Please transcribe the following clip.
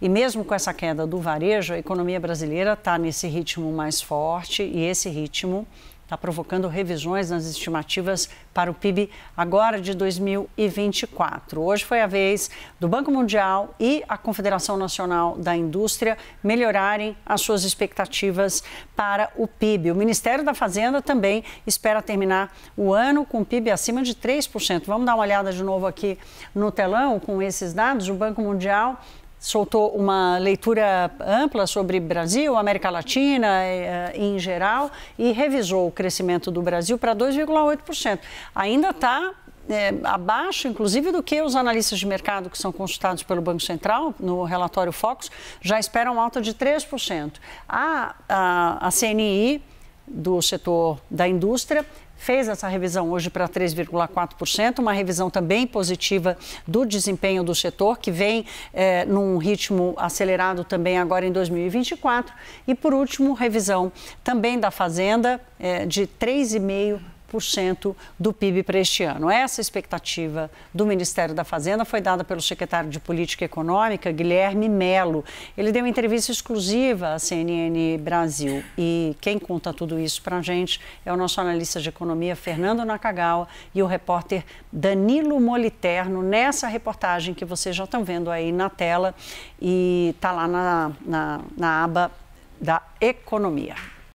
E mesmo com essa queda do varejo, a economia brasileira está nesse ritmo mais forte e esse ritmo está provocando revisões nas estimativas para o PIB agora de 2024. Hoje foi a vez do Banco Mundial e a Confederação Nacional da Indústria melhorarem as suas expectativas para o PIB. O Ministério da Fazenda também espera terminar o ano com o PIB acima de 3%. Vamos dar uma olhada de novo aqui no telão com esses dados. O Banco Mundial soltou uma leitura ampla sobre Brasil, América Latina eh, eh, em geral e revisou o crescimento do Brasil para 2,8%. Ainda está é, eh, abaixo, inclusive, do que os analistas de mercado que são consultados pelo Banco Central, no relatório Focus, já esperam alta de 3%. A, a, a CNI do setor da indústria fez essa revisão hoje para 3,4%, uma revisão também positiva do desempenho do setor, que vem eh, num ritmo acelerado também agora em 2024. E, por último, revisão também da Fazenda eh, de 3,5% do PIB para este ano. Essa expectativa do Ministério da Fazenda foi dada pelo secretário de Política Econômica, Guilherme Melo. Ele deu uma entrevista exclusiva à CNN Brasil e quem conta tudo isso para a gente é o nosso analista de economia, Fernando Nakagawa, e o repórter Danilo Moliterno, nessa reportagem que vocês já estão vendo aí na tela e está lá na, na, na aba da economia.